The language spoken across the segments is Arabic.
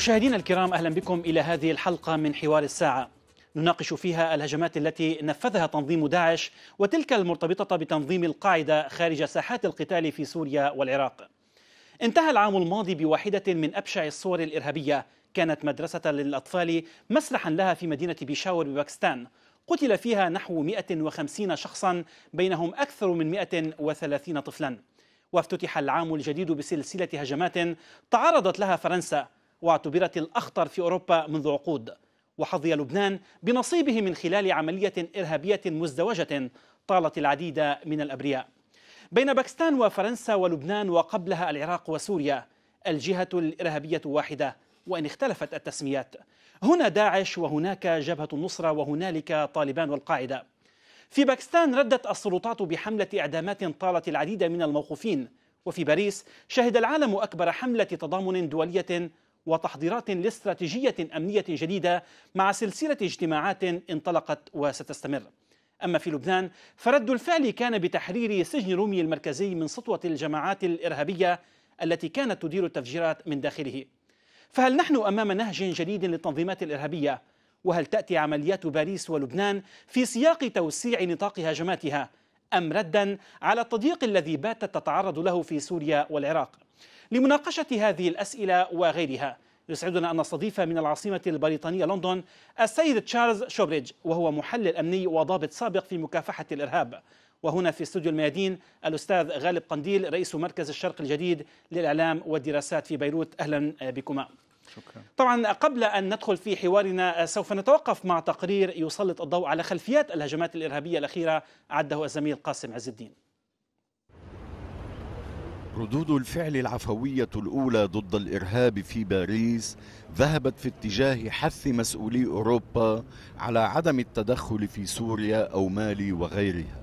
مشاهدينا الكرام اهلا بكم الى هذه الحلقه من حوار الساعه نناقش فيها الهجمات التي نفذها تنظيم داعش وتلك المرتبطه بتنظيم القاعده خارج ساحات القتال في سوريا والعراق انتهى العام الماضي بواحده من ابشع الصور الارهابيه كانت مدرسه للاطفال مسرحا لها في مدينه بيشاور بباكستان قتل فيها نحو 150 شخصا بينهم اكثر من 130 طفلا وافتتح العام الجديد بسلسله هجمات تعرضت لها فرنسا واعتبرت الأخطر في أوروبا منذ عقود وحظي لبنان بنصيبه من خلال عملية إرهابية مزدوجة طالت العديد من الأبرياء بين باكستان وفرنسا ولبنان وقبلها العراق وسوريا الجهة الإرهابية واحدة وإن اختلفت التسميات هنا داعش وهناك جبهة النصرة وهنالك طالبان والقاعدة في باكستان ردت السلطات بحملة إعدامات طالت العديد من الموقوفين وفي باريس شهد العالم أكبر حملة تضامن دولية وتحضيرات لاستراتيجية أمنية جديدة مع سلسلة اجتماعات انطلقت وستستمر أما في لبنان فرد الفعل كان بتحرير سجن رومي المركزي من سطوة الجماعات الإرهابية التي كانت تدير التفجيرات من داخله فهل نحن أمام نهج جديد للتنظيمات الإرهابية؟ وهل تأتي عمليات باريس ولبنان في سياق توسيع نطاق هجماتها أم ردا على التضييق الذي باتت تتعرض له في سوريا والعراق؟ لمناقشة هذه الأسئلة وغيرها يسعدنا أن نستضيف من العاصمة البريطانية لندن السيد تشارلز شوبريدج وهو محلل أمني وضابط سابق في مكافحة الإرهاب وهنا في استوديو الميادين الأستاذ غالب قنديل رئيس مركز الشرق الجديد للإعلام والدراسات في بيروت أهلا بكما شكرا. طبعا قبل أن ندخل في حوارنا سوف نتوقف مع تقرير يسلط الضوء على خلفيات الهجمات الإرهابية الأخيرة عده الزميل قاسم عز الدين ردود الفعل العفوية الأولى ضد الإرهاب في باريس ذهبت في اتجاه حث مسؤولي أوروبا على عدم التدخل في سوريا أو مالي وغيرها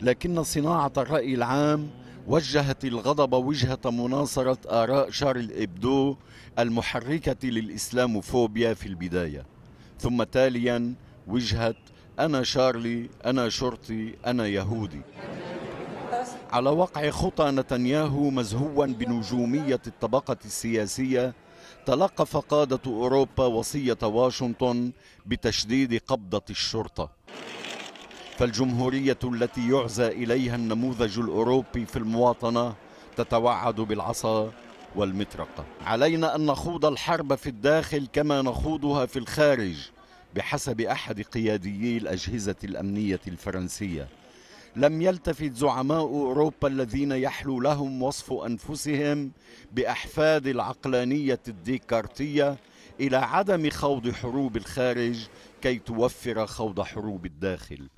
لكن صناعة الرأي العام وجهت الغضب وجهة مناصرة آراء شارل إبدو المحركة للإسلاموفوبيا في البداية ثم تاليا وجهة أنا شارلي أنا شرطي أنا يهودي على وقع خطى نتنياهو مزهوا بنجومية الطبقة السياسية تلقف قادة أوروبا وصية واشنطن بتشديد قبضة الشرطة فالجمهورية التي يعزى إليها النموذج الأوروبي في المواطنة تتوعد بالعصا والمطرقة علينا أن نخوض الحرب في الداخل كما نخوضها في الخارج بحسب أحد قياديي الأجهزة الأمنية الفرنسية لم يلتفت زعماء أوروبا الذين يحلو لهم وصف أنفسهم بأحفاد العقلانية الديكارتية إلى عدم خوض حروب الخارج كي توفر خوض حروب الداخل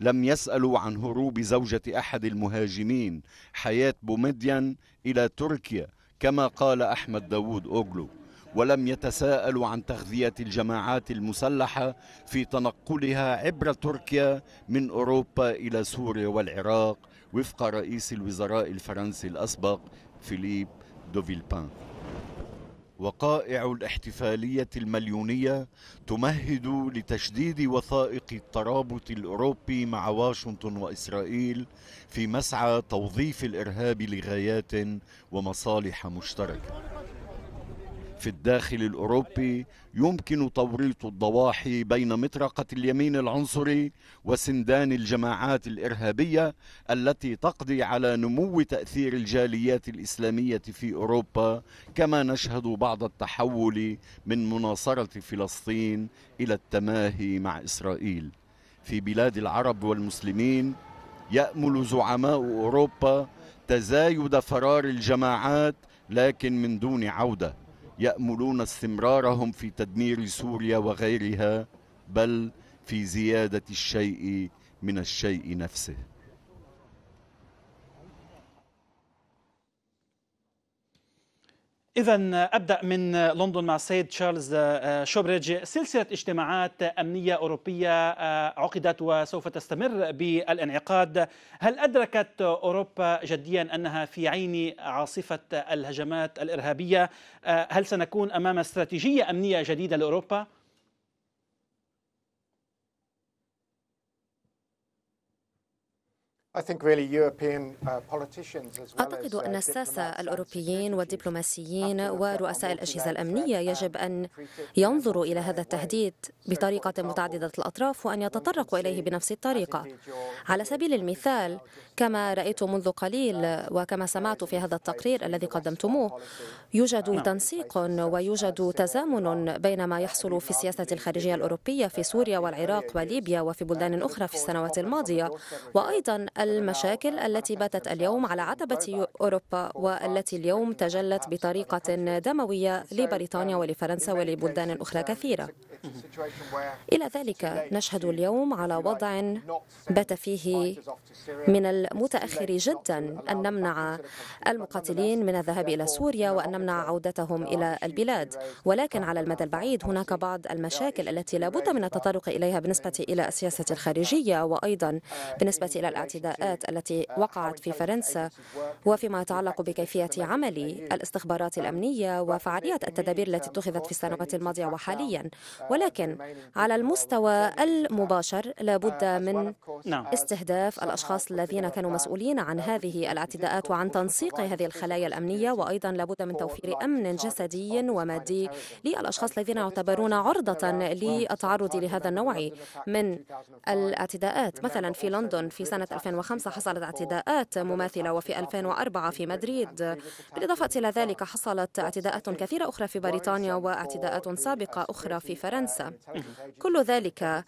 لم يسألوا عن هروب زوجة أحد المهاجمين حياة بومدين إلى تركيا كما قال أحمد داوود أوغلو ولم يتساءلوا عن تغذية الجماعات المسلحة في تنقلها عبر تركيا من أوروبا إلى سوريا والعراق وفق رئيس الوزراء الفرنسي الأسبق فيليب دوفيلبان وقائع الاحتفالية المليونية تمهد لتشديد وثائق الترابط الأوروبي مع واشنطن وإسرائيل في مسعى توظيف الإرهاب لغايات ومصالح مشتركة في الداخل الأوروبي يمكن توريط الضواحي بين مطرقة اليمين العنصري وسندان الجماعات الإرهابية التي تقضي على نمو تأثير الجاليات الإسلامية في أوروبا كما نشهد بعض التحول من مناصرة فلسطين إلى التماهي مع إسرائيل في بلاد العرب والمسلمين يأمل زعماء أوروبا تزايد فرار الجماعات لكن من دون عوده يأملون استمرارهم في تدمير سوريا وغيرها بل في زيادة الشيء من الشيء نفسه إذا أبدأ من لندن مع السيد تشارلز آه، آه، شوبريدج سلسلة اجتماعات أمنية أوروبية آه، عقدت وسوف تستمر بالانعقاد هل أدركت أوروبا جديا أنها في عين عاصفة الهجمات الإرهابية هل سنكون أمام استراتيجية أمنية جديدة لأوروبا؟ Uh, أعتقد uh, أن الساسة الأوروبيين والدبلوماسيين ورؤساء الأجهزة الأمنية يجب أن ينظروا إلى هذا التهديد بطريقة متعددة الأطراف وأن يتطرقوا إليه بنفس الطريقة على سبيل المثال كما رأيت منذ قليل وكما سمعت في هذا التقرير الذي قدمتموه يوجد تنسيق ويوجد تزامن بين ما يحصل في السياسة الخارجية الأوروبية في سوريا والعراق وليبيا وفي بلدان أخرى في السنوات الماضية وأيضا المشاكل التي باتت اليوم على عتبة أوروبا والتي اليوم تجلت بطريقة دموية لبريطانيا ولفرنسا ولبلدان أخرى كثيرة إلى ذلك نشهد اليوم على وضع بات فيه من المتأخر جدا أن نمنع المقاتلين من الذهاب إلى سوريا وأن نمنع عودتهم إلى البلاد ولكن على المدى البعيد هناك بعض المشاكل التي لا بد من التطرق إليها بالنسبة إلى السياسة الخارجية وأيضا بالنسبة إلى الاعتداء الإساءات التي وقعت في فرنسا وفيما يتعلق بكيفية عمل الاستخبارات الأمنية وفعالية التدابير التي اتخذت في السنوات الماضية وحاليا ولكن على المستوى المباشر لابد من نعم. استهداف الأشخاص الذين كانوا مسؤولين عن هذه الاعتداءات وعن تنسيق هذه الخلايا الأمنية وأيضا لابد من توفير أمن جسدي ومادي للأشخاص الذين يعتبرون عرضة للتعرض لهذا النوع من الاعتداءات مثلا في لندن في سنة 2000 2005 حصلت اعتداءات مماثلة وفي 2004 في مدريد بالإضافة إلى ذلك حصلت اعتداءات كثيرة أخرى في بريطانيا واعتداءات سابقة أخرى في فرنسا كل ذلك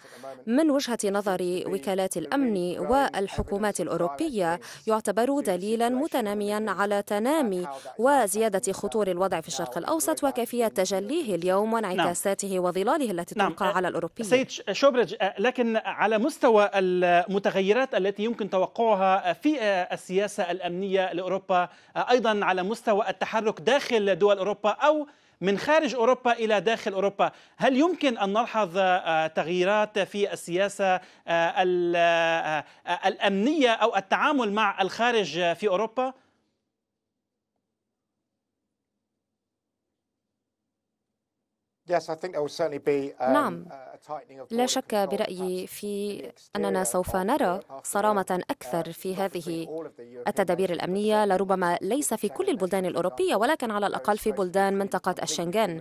من وجهة نظر وكالات الأمن والحكومات الأوروبية يعتبر دليلا متناميا على تنامي وزيادة خطور الوضع في الشرق الأوسط وكيفية تجليه اليوم وانعكاساته نعم. وظلاله التي نعم. تلقى على الأوروبيين سيد شوبرج لكن على مستوى المتغيرات التي يمكن توقعها في السياسة الأمنية لأوروبا أيضا على مستوى التحرك داخل دول أوروبا أو من خارج اوروبا الى داخل اوروبا، هل يمكن ان نلحظ آه، تغييرات في السياسه آه، آه، الامنيه او التعامل مع الخارج في اوروبا؟ um, نعم لا شك برأيي في أننا سوف نرى صرامة أكثر في هذه التدابير الأمنية لربما ليس في كل البلدان الأوروبية ولكن على الأقل في بلدان منطقة الشنغن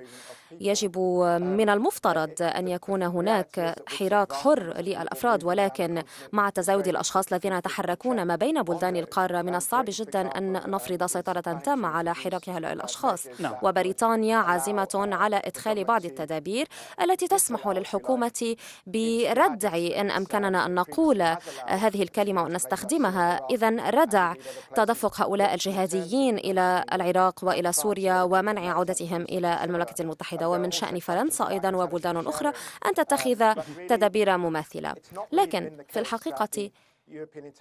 يجب um, من المفترض أن يكون هناك حراك حر للأفراد ولكن مع تزايد الأشخاص الذين يتحركون ما بين بلدان القارة من الصعب جدا أن نفرض سيطرة تامة على حراك هؤلاء الأشخاص وبريطانيا عازمة على إدخال بعض التدابير التي تسمح للحكومة الحكومة بردع إن أمكننا أن نقول هذه الكلمة وأن نستخدمها إذا ردع تدفق هؤلاء الجهاديين إلى العراق وإلى سوريا ومنع عودتهم إلى المملكة المتحدة ومن شأن فرنسا أيضا وبلدان أخرى أن تتخذ تدابير مماثلة لكن في الحقيقة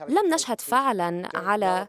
لم نشهد فعلا على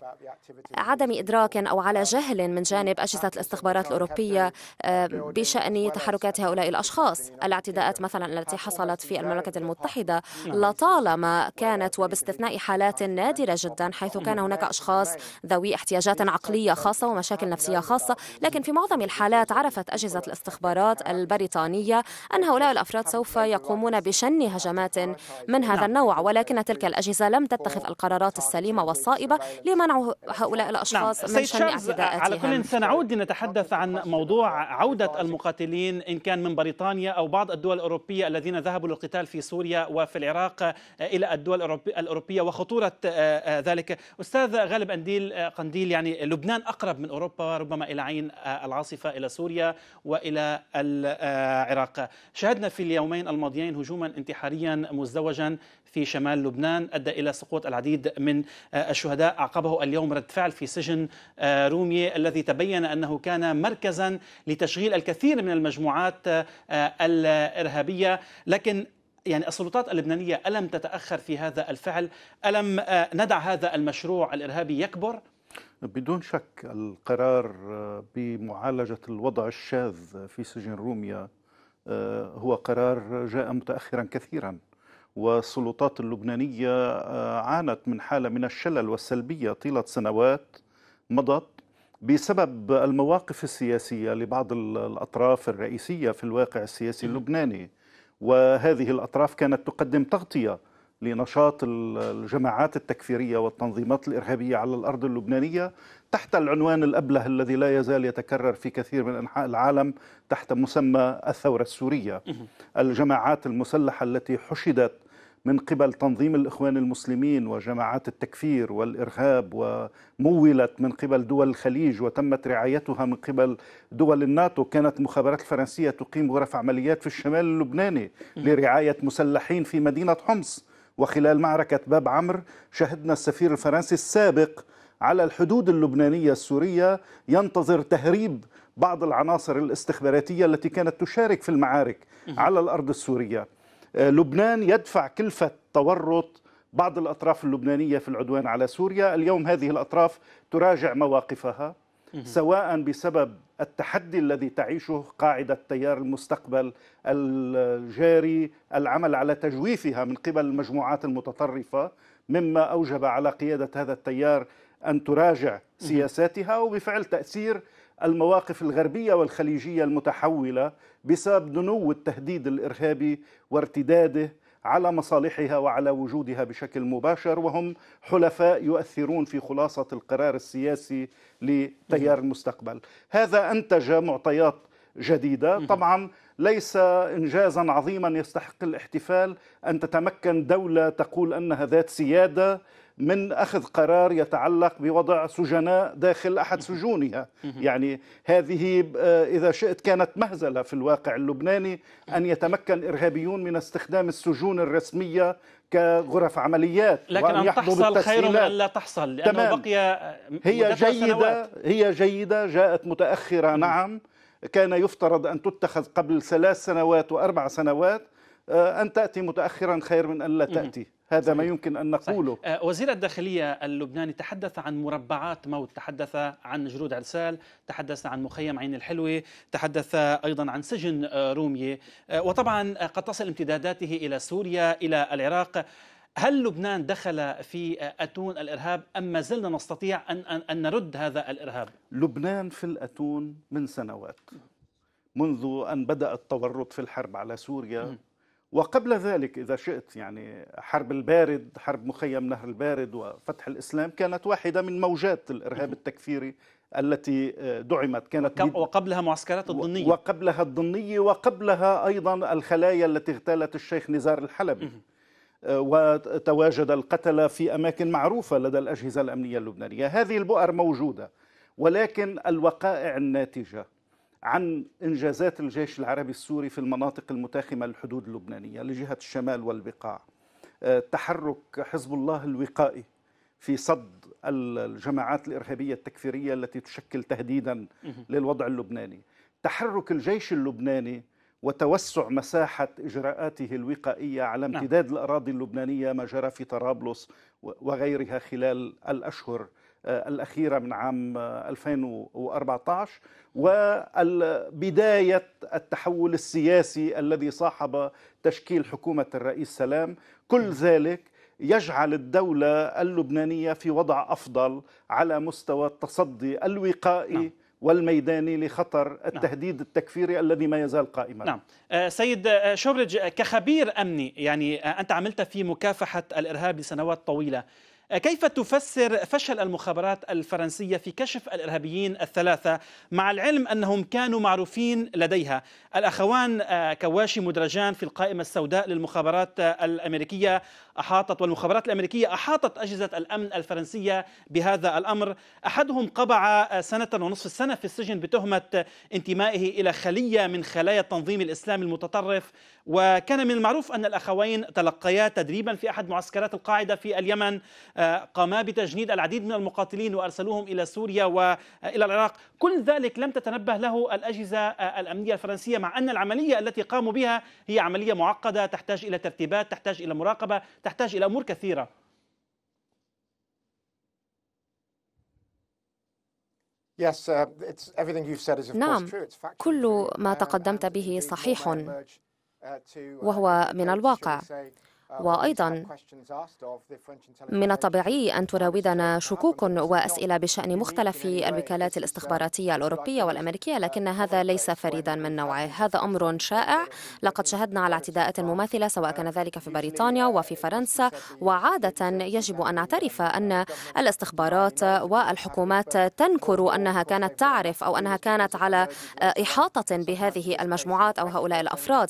عدم إدراك أو على جهل من جانب أجهزة الاستخبارات الأوروبية آه، بشأن تحركات هؤلاء الأشخاص الاعتداءات مثلا التي حصلت في المملكة المتحدة لطالما كانت وباستثناء حالات نادرة جدا حيث كان هناك أشخاص ذوي احتياجات عقلية خاصة ومشاكل نفسية خاصة لكن في معظم الحالات عرفت أجهزة الاستخبارات البريطانية أن هؤلاء الأفراد سوف يقومون بشن هجمات من هذا النوع ولكن تلك الأجهزة لم تتخذ القرارات السليمة والصائبة لمنع هؤلاء الأشخاص نعم. من شن اعتداءاتهم على كل سنعود لنتحدث عن موضوع عودة المقاتلين إن كان من بريطانيا أو بعض الدول الأوروبية الذين ذهبوا للقتال في سوريا وفي العراق إلى الدول الأوروبية وخطورة آه، آه، ذلك أستاذ غالب أنديل آه، قنديل يعني لبنان أقرب من أوروبا ربما إلى عين العاصفة إلى سوريا وإلى العراق شهدنا في اليومين الماضيين هجوما انتحاريا مزدوجا في شمال لبنان أدى إلى سقوط العديد من آه، الشهداء أعقبه اليوم رد فعل في سجن آه، رومية الذي تبين أنه كان مركزا لتشغيل الكثير من المجموعات آه، الإرهابية لكن يعني السلطات اللبنانية ألم تتأخر في هذا الفعل ألم ندع هذا المشروع الإرهابي يكبر؟ بدون شك القرار بمعالجة الوضع الشاذ في سجن روميا هو قرار جاء متأخرا كثيرا والسلطات اللبنانية آه، عانت من حالة من الشلل والسلبية طيلة سنوات مضت بسبب المواقف السياسية لبعض الأطراف الرئيسية في الواقع السياسي اللبناني وهذه الأطراف كانت تقدم تغطية لنشاط الجماعات التكفيرية والتنظيمات الإرهابية على الأرض اللبنانية تحت العنوان الأبله الذي لا يزال يتكرر في كثير من أنحاء العالم تحت مسمى الثورة السورية الجماعات المسلحة التي حشدت من قبل تنظيم الإخوان المسلمين وجماعات التكفير والإرهاب ومولت من قبل دول الخليج وتمت رعايتها من قبل دول الناتو كانت المخابرات الفرنسية تقيم غرف عمليات في الشمال اللبناني لرعاية مسلحين في مدينة حمص وخلال معركة باب عمر شهدنا السفير الفرنسي السابق على الحدود اللبنانية السورية ينتظر تهريب بعض العناصر الاستخباراتية التي كانت تشارك في المعارك على الأرض السورية آه، لبنان يدفع كلفة تورط بعض الأطراف اللبنانية في العدوان على سوريا اليوم هذه الأطراف تراجع مواقفها سواء بسبب التحدي الذي تعيشه قاعدة تيار المستقبل الجاري العمل على تجويفها من قبل المجموعات المتطرفة مما أوجب على قيادة هذا التيار أن تراجع سياساتها وبفعل تأثير المواقف الغربية والخليجية المتحولة بسبب نمو التهديد الارهابي وارتداده على مصالحها وعلى وجودها بشكل مباشر وهم حلفاء يؤثرون في خلاصه القرار السياسي لتيار نعم. المستقبل. هذا انتج معطيات جديده، طبعا ليس انجازا عظيما يستحق الاحتفال ان تتمكن دوله تقول انها ذات سياده من أخذ قرار يتعلق بوضع سجناء داخل أحد سجونها يعني هذه آه، إذا شئت كانت مهزلة في الواقع اللبناني أن يتمكن إرهابيون من استخدام السجون الرسمية كغرف عمليات لكن وأن أن تحصل خير من أن لا تحصل لأنه تمام. بقي آه، هي جيدة سنوات. هي جيدة جاءت متأخرة نعم كان يفترض أن تتخذ قبل ثلاث سنوات وأربع سنوات آه، أن تأتي متأخرا خير من أن لا تأتي هذا صحيح. ما يمكن أن نقوله صحيح. آه، وزير الداخلية اللبناني تحدث عن مربعات موت تحدث عن جرود عرسال تحدث عن مخيم عين الحلوة تحدث أيضا عن سجن آه، رومية آه، وطبعا قد تصل امتداداته إلى سوريا إلى العراق هل لبنان دخل في أتون الإرهاب أم ما زلنا نستطيع أن, أن, أن نرد هذا الإرهاب؟ لبنان في الأتون من سنوات منذ أن بدأ التورط في الحرب على سوريا وقبل ذلك إذا شئت يعني حرب البارد حرب مخيم نهر البارد وفتح الإسلام كانت واحدة من موجات الإرهاب التكفيري التي آه، دعمت كانت وقبلها معسكرات الضنية وقبلها الضنية وقبلها أيضا الخلايا التي اغتالت الشيخ نزار الحلبي آه، وتواجد القتلة في أماكن معروفة لدى الأجهزة الأمنية اللبنانية هذه البؤر موجودة ولكن الوقائع الناتجة عن إنجازات الجيش العربي السوري في المناطق المتاخمة للحدود اللبنانية لجهة الشمال والبقاع آه، تحرك حزب الله الوقائي في صد الجماعات الإرهابية التكفيرية التي تشكل تهديدا للوضع اللبناني تحرك الجيش اللبناني وتوسع مساحة إجراءاته الوقائية على نعم. امتداد الأراضي اللبنانية ما جرى في طرابلس وغيرها خلال الأشهر آه، الأخيرة من عام 2014 آه، وبداية التحول السياسي الذي صاحب تشكيل حكومة الرئيس سلام كل نعم. ذلك يجعل الدولة اللبنانية في وضع أفضل على مستوى التصدي الوقائي نعم. والميداني لخطر نعم. التهديد نعم. التكفيري الذي ما يزال قائما نعم آه، سيد شوبرج كخبير أمني يعني أنت عملت في مكافحة الإرهاب لسنوات طويلة كيف تفسر فشل المخابرات الفرنسية في كشف الإرهابيين الثلاثة مع العلم أنهم كانوا معروفين لديها الأخوان آه، كواشي مدرجان في القائمة السوداء للمخابرات آه، الأمريكية أحاطت والمخابرات الأمريكية أحاطت أجهزة الأمن الفرنسية بهذا الأمر أحدهم قبع آه، سنة ونصف السنة في السجن بتهمة انتمائه إلى خلية من خلايا التنظيم الإسلامي المتطرف وكان من المعروف أن الأخوين تلقيا تدريبا في أحد معسكرات القاعدة في اليمن قاما بتجنيد العديد من المقاتلين وارسلوهم الى سوريا والى العراق كل ذلك لم تتنبه له الاجهزه الامنيه الفرنسيه مع ان العمليه التي قاموا بها هي عمليه معقده تحتاج الى ترتيبات تحتاج الى مراقبه تحتاج الى امور كثيره uh, نعم كل ما uh, تقدمت به صحيح uh, وهو من الواقع Uh, وأيضا من الطبيعي أن تراودنا شكوك وأسئلة بشأن مختلف الوكالات الاستخباراتية الأوروبية والأمريكية لكن هذا ليس فريدا من نوعه هذا أمر شائع لقد شهدنا على اعتداءات مماثلة سواء كان ذلك في بريطانيا وفي فرنسا وعادة يجب أن نعترف أن الاستخبارات والحكومات تنكر أنها كانت تعرف أو أنها كانت على إحاطة بهذه المجموعات أو هؤلاء الأفراد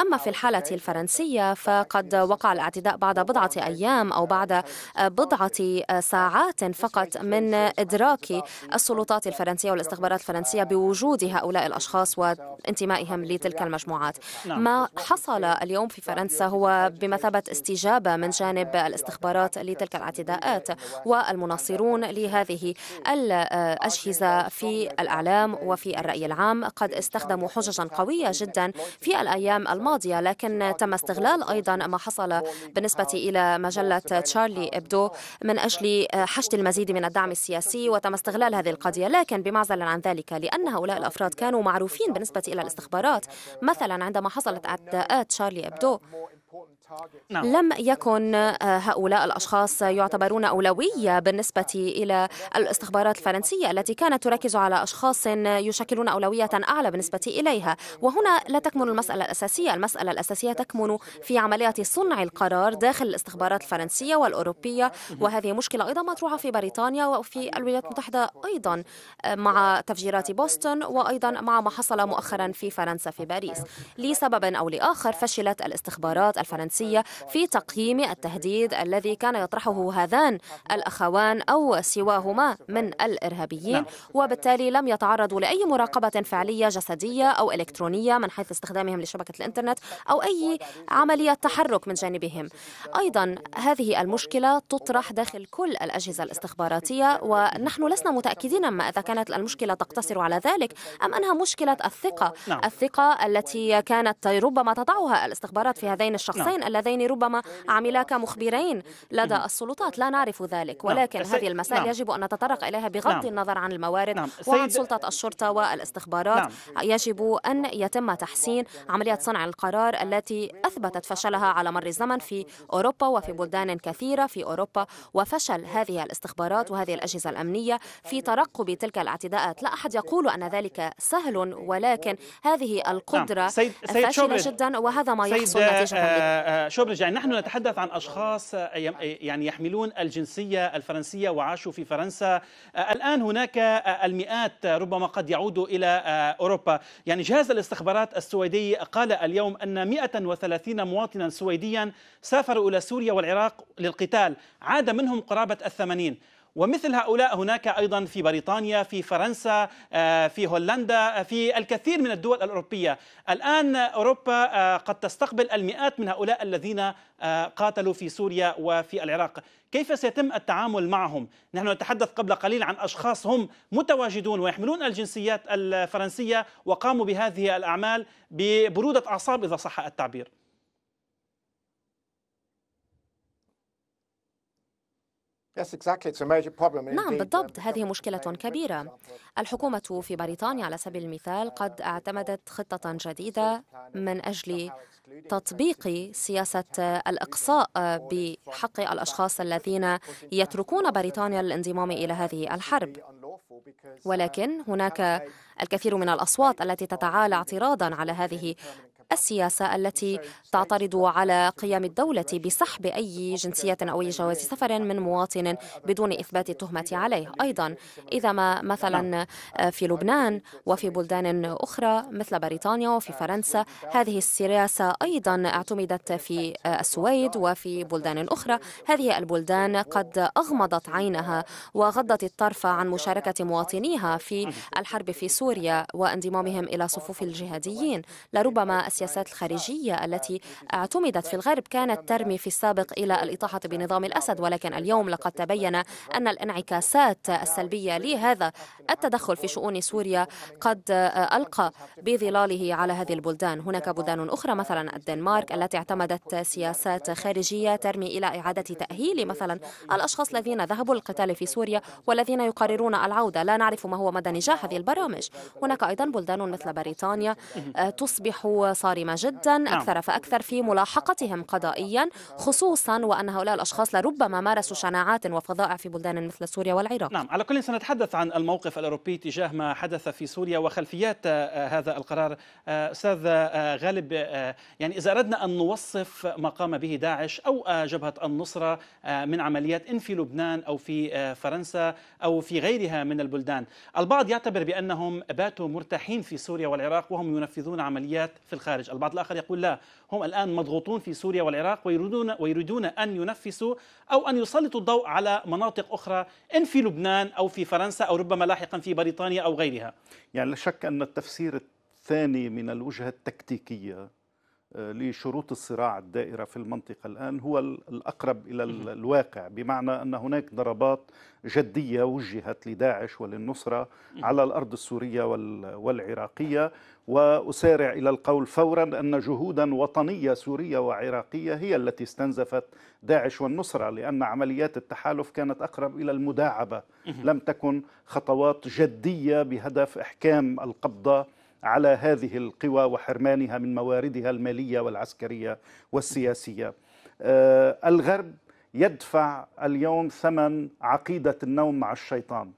أما في الحالة الفرنسية فقد وقع وقع الاعتداء بعد بضعة أيام أو بعد آه، بضعة آه، ساعات فقط من إدراك السلطات الفرنسية والاستخبارات الفرنسية بوجود هؤلاء الأشخاص وانتمائهم لتلك المجموعات نعم. ما حصل اليوم في فرنسا هو بمثابة استجابة من جانب الاستخبارات لتلك الاعتداءات والمناصرون لهذه الأجهزة في الإعلام وفي الرأي العام قد استخدموا حججا قوية جدا في الأيام الماضية لكن تم استغلال أيضا ما حصل فعل بالنسبة إلى مجلة تشارلي إبدو من أجل آه، حشد المزيد من الدعم السياسي وتم استغلال هذه القضية لكن بمعزل عن ذلك لأن هؤلاء الأفراد كانوا معروفين بالنسبة إلى الاستخبارات مثلا عندما حصلت اعتداءات تشارلي إبدو نعم. لم يكن آه، هؤلاء الأشخاص يعتبرون أولوية بالنسبة إلى الاستخبارات الفرنسية التي كانت تركز على أشخاص يشكلون أولوية أعلى بالنسبة إليها وهنا لا تكمن المسألة الأساسية المسألة الأساسية تكمن في عملية صنع القرار داخل الاستخبارات الفرنسية والأوروبية وهذه مشكلة أيضا مطروحة في بريطانيا وفي الولايات المتحدة أيضا آه، مع تفجيرات بوسطن وأيضا مع ما حصل مؤخرا في فرنسا في باريس لسبب أو لآخر فشلت الاستخبارات الفرنسية السياسية في تقييم التهديد الذي كان يطرحه هذان الأخوان أو سواهما من الإرهابيين نعم. وبالتالي لم يتعرضوا لأي مراقبة فعلية جسدية أو إلكترونية من حيث استخدامهم لشبكة الإنترنت أو أي عملية تحرك من جانبهم أيضا هذه المشكلة تطرح داخل كل الأجهزة الاستخباراتية ونحن لسنا متأكدين ما إذا كانت المشكلة تقتصر على ذلك أم أنها مشكلة الثقة نعم. الثقة التي كانت ربما تضعها الاستخبارات في هذين الشخصين نعم. اللذين ربما عملا كمخبرين لدى السلطات لا نعرف ذلك نعم. ولكن نعم. هذه المسائل نعم. يجب أن نتطرق إليها بغض نعم. النظر عن الموارد نعم. وعن سلطة الشرطة والاستخبارات نعم. يجب أن يتم تحسين عملية صنع القرار التي أثبتت فشلها على مر الزمن في أوروبا وفي بلدان كثيرة في أوروبا وفشل هذه الاستخبارات وهذه الأجهزة الأمنية في ترقب تلك الاعتداءات لا أحد يقول أن ذلك سهل ولكن هذه نعم. القدرة نعم. سيد... سيد فاشلة جدا وهذا ما يحصل نتيجة آه, آه، شوبرج يعني نحن نتحدث عن أشخاص آه، آه، يعني يحملون الجنسية الفرنسية وعاشوا في فرنسا آه، الآن هناك المئات ربما قد يعودوا إلى أوروبا يعني جهاز الاستخبارات السويدي قال اليوم أن 130 مواطنا سويديا سافروا إلى سوريا والعراق للقتال عاد منهم قرابة الثمانين ومثل هؤلاء هناك ايضا في بريطانيا في فرنسا آه، في هولندا آه، في الكثير من الدول الاوروبيه الان اوروبا آه، قد تستقبل المئات من هؤلاء الذين قاتلوا في سوريا وفي العراق كيف سيتم التعامل معهم نحن نتحدث قبل قليل عن اشخاص هم متواجدون ويحملون الجنسيات الفرنسيه وقاموا بهذه الاعمال ببروده اعصاب اذا صح التعبير نعم um, بالضبط هذه مشكلة كبيرة الحكومة في بريطانيا على سبيل المثال قد uh, اعتمدت خطة جديدة من أجل تطبيق سياسة الإقصاء بحق الأشخاص الذين يتركون بريطانيا للانضمام إلى uh, هذه الحرب ولكن um, هناك الكثير من الأصوات التي تتعالى اعتراضا على هذه السياسة التي تعترض على قيام الدولة بسحب أي جنسية أو أي جواز سفر من مواطن بدون إثبات التهمة عليه أيضا إذا ما مثلا نعم. في لبنان وفي بلدان أخرى مثل بريطانيا وفي فرنسا هذه السياسة أيضا اعتمدت في السويد وفي بلدان أخرى هذه البلدان قد أغمضت عينها وغضت الطرف عن مشاركة مواطنيها في الحرب في سوريا وانضمامهم إلى صفوف الجهاديين لربما السياسات الخارجية التي اعتمدت في الغرب كانت ترمي في السابق إلى الإطاحة بنظام الأسد ولكن اليوم لقد تبين أن الانعكاسات السلبية لهذا التدخل في شؤون سوريا قد ألقى بظلاله على هذه البلدان هناك بلدان أخرى مثلا الدنمارك التي اعتمدت سياسات خارجية ترمي إلى إعادة تأهيل مثلا الأشخاص الذين ذهبوا للقتال في سوريا والذين يقررون العودة لا نعرف ما هو مدى نجاح هذه البرامج هناك أيضا بلدان مثل بريطانيا تصبح صار صارمة جدا نعم. أكثر فأكثر في ملاحقتهم قضائيا خصوصا وأن هؤلاء الأشخاص لربما مارسوا شناعات وفظائع في بلدان مثل سوريا والعراق نعم على كل سنتحدث عن الموقف الأوروبي تجاه ما حدث في سوريا وخلفيات آه، هذا القرار آه، أستاذ آه، غالب يعني إذا أردنا أن نوصف ما قام به داعش أو جبهة النصرة من عمليات إن في لبنان أو في فرنسا أو في غيرها من البلدان البعض يعتبر بأنهم باتوا مرتاحين في سوريا والعراق وهم ينفذون عمليات في الخارج الخارج البعض الآخر يقول لا هم الآن مضغوطون في سوريا والعراق ويريدون, ويريدون أن ينفسوا أو أن يسلطوا الضوء على مناطق أخرى إن في لبنان أو في فرنسا أو ربما لاحقا في بريطانيا أو غيرها يعني لا شك أن التفسير الثاني من الوجهة التكتيكية لشروط الصراع الدائرة في المنطقة الآن هو الأقرب إلى الواقع بمعنى أن هناك ضربات جدية وجهت لداعش وللنصرة على الأرض السورية والعراقية وأسارع إلى القول فورا أن جهودا وطنية سورية وعراقية هي التي استنزفت داعش والنصرة لأن عمليات التحالف كانت أقرب إلى المداعبة لم تكن خطوات جدية بهدف إحكام القبضة على هذه القوى وحرمانها من مواردها الماليه والعسكريه والسياسيه. آه، الغرب يدفع اليوم ثمن عقيده النوم مع الشيطان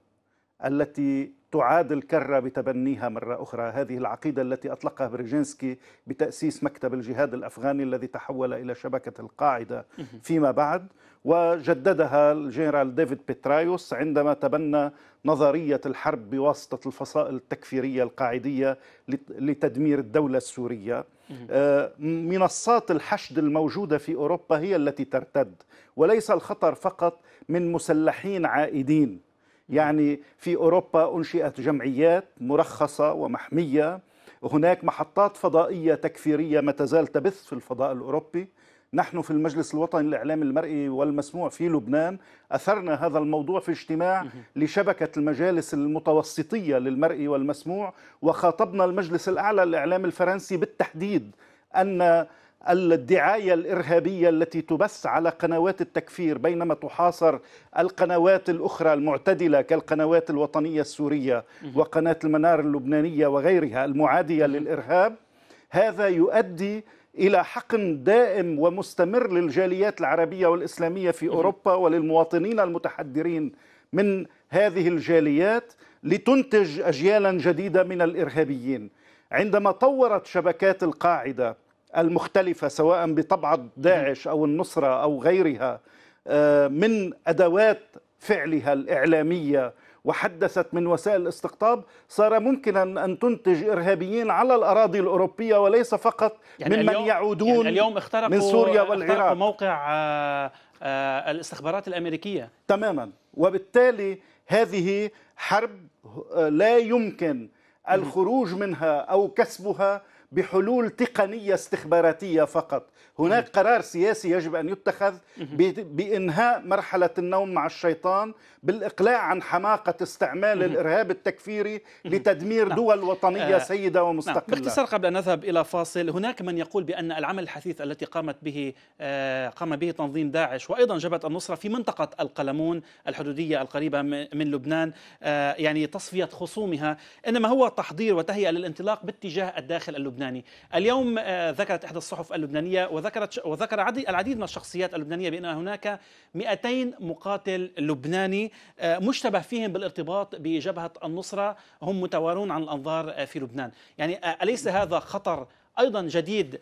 التي تعاد الكرة بتبنيها مرة أخرى هذه العقيدة التي أطلقها بريجينسكي بتأسيس مكتب الجهاد الأفغاني الذي تحول إلى شبكة القاعدة فيما بعد وجددها الجنرال ديفيد بيترايوس عندما تبنى نظرية الحرب بواسطة الفصائل التكفيرية القاعدية لتدمير الدولة السورية آه، منصات الحشد الموجودة في أوروبا هي التي ترتد وليس الخطر فقط من مسلحين عائدين يعني في أوروبا أنشئت جمعيات مرخصة ومحمية هناك محطات فضائية تكفيرية ما تزال تبث في الفضاء الأوروبي نحن في المجلس الوطني للإعلام المرئي والمسموع في لبنان أثرنا هذا الموضوع في اجتماع لشبكة المجالس المتوسطية للمرئي والمسموع وخاطبنا المجلس الأعلى للإعلام الفرنسي بالتحديد أن الدعايه الارهابيه التي تبث على قنوات التكفير بينما تحاصر القنوات الاخرى المعتدله كالقنوات الوطنيه السوريه وقناه المنار اللبنانيه وغيرها المعاديه للارهاب هذا يؤدي الى حقن دائم ومستمر للجاليات العربيه والاسلاميه في اوروبا وللمواطنين المتحدرين من هذه الجاليات لتنتج اجيالا جديده من الارهابيين عندما طورت شبكات القاعده المختلفة سواء بطبعة داعش أو النصرة أو غيرها آه، من أدوات فعلها الإعلامية وحدثت من وسائل الاستقطاب صار ممكنا أن تنتج إرهابيين على الأراضي الأوروبية وليس فقط يعني ممن يعودون يعني اليوم اخترقوا من سوريا والعراق اخترقوا موقع آآ آه، آآ آه، الاستخبارات الأمريكية تماما وبالتالي هذه حرب لا يمكن الخروج منها أو كسبها بحلول تقنيه استخباراتيه فقط هناك قرار سياسي يجب أن يتخذ بإنهاء مرحلة النوم مع الشيطان بالإقلاع عن حماقة استعمال الإرهاب التكفيري لتدمير نعم. دول وطنية آه، سيدة نعم. ومستقلة باختصار قبل أن نذهب إلى فاصل هناك من يقول بأن العمل الحثيث التي قامت به آه، قام به تنظيم داعش وأيضا جبهة النصرة في منطقة القلمون الحدودية القريبة من لبنان آه، يعني تصفية خصومها إنما هو تحضير وتهيئة للانطلاق باتجاه الداخل اللبناني اليوم ذكرت إحدى الصحف اللبنانية وذكرت ذكرت وذكر العديد من الشخصيات اللبنانية بأن هناك 200 مقاتل لبناني آه، مشتبه فيهم بالارتباط بجبهة النصرة هم متوارون عن الأنظار آه، في لبنان يعني آه، أليس هذا خطر أيضا جديد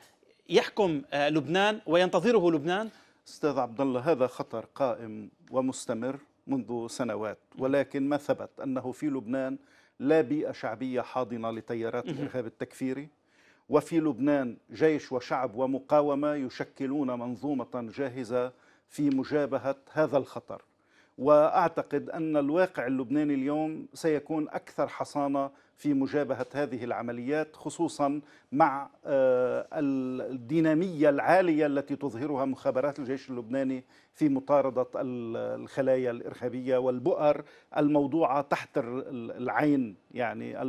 يحكم لبنان وينتظره لبنان استاذ عبد الله هذا خطر قائم ومستمر منذ سنوات ولكن ما ثبت انه في لبنان لا بيئه شعبيه حاضنه لتيارات الارهاب التكفيري وفي لبنان جيش وشعب ومقاومه يشكلون منظومه جاهزه في مجابهه هذا الخطر واعتقد ان الواقع اللبناني اليوم سيكون اكثر حصانه في مجابهه هذه العمليات خصوصا مع آه، الديناميه العاليه التي تظهرها مخابرات الجيش اللبناني في مطارده الخلايا الارهابيه والبؤر الموضوعه تحت العين يعني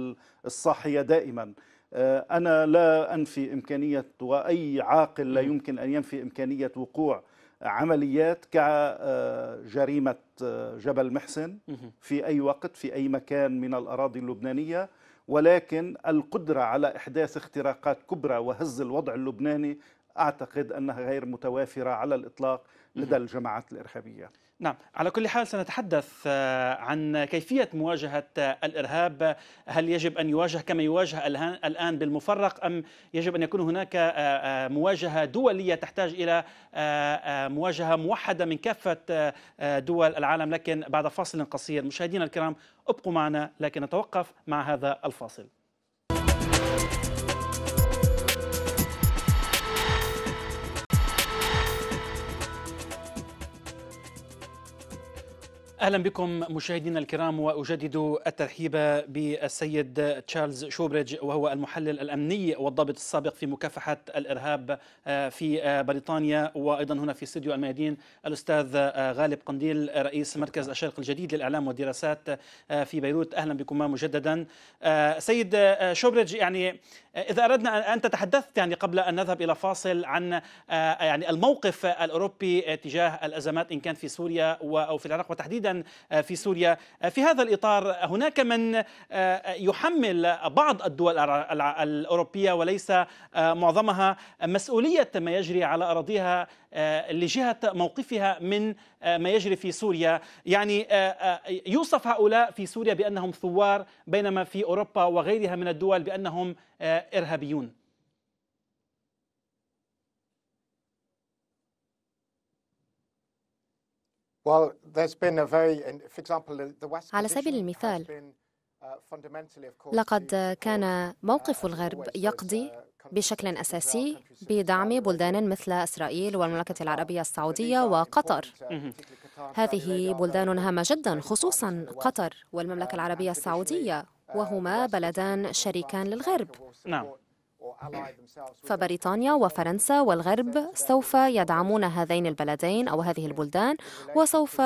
الصاحيه دائما آه، أنا لا أنفي إمكانية وأي عاقل لا يمكن أن ينفي إمكانية وقوع عمليات كجريمة آه، آه، جبل محسن في أي وقت في أي مكان من الأراضي اللبنانية ولكن القدرة على إحداث اختراقات كبرى وهز الوضع اللبناني أعتقد أنها غير متوافرة على الإطلاق لدى الجماعات الإرهابية نعم على كل حال سنتحدث آه، عن كيفية مواجهة آه، الإرهاب هل يجب أن يواجه كما يواجه الآن بالمفرق أم يجب أن يكون هناك آه، مواجهة دولية تحتاج إلى مواجهة موحدة من كافة دول العالم لكن بعد فاصل قصير مشاهدينا الكرام ابقوا معنا لكن نتوقف مع هذا الفاصل اهلا بكم مشاهدينا الكرام واجدد الترحيب بالسيد تشارلز شوبريدج وهو المحلل الامني والضابط السابق في مكافحه الارهاب آه، في آه، بريطانيا وايضا هنا في استديو الميادين الاستاذ آه، غالب قنديل رئيس مركز الشرق الجديد للاعلام والدراسات في بيروت اهلا بكما مجددا سيد شوبريدج يعني إذا أردنا أن تتحدثت يعني قبل أن نذهب إلى فاصل عن آه، يعني الموقف الأوروبي تجاه الأزمات إن كان في سوريا أو في العراق وتحديدا آه، في سوريا آه، في هذا الإطار هناك من يحمل بعض الدول الأوروبية وليس معظمها مسؤولية ما يجري على أراضيها آه، لجهة موقفها من آه، ما يجري في سوريا يعني آه، يوصف هؤلاء في سوريا بأنهم ثوار بينما في أوروبا وغيرها من الدول بأنهم إرهابيون على سبيل المثال uh, لقد كان موقف الغرب يقضي uh, بشكل أساسي بدعم بلدان مثل إسرائيل والمملكة العربية السعودية وقطر هذه بلدان هامة جدا خصوصا قطر والمملكة العربية السعودية وهما بلدان شريكان للغرب نعم فبريطانيا وفرنسا والغرب سوف يدعمون هذين البلدين أو هذه البلدان وسوف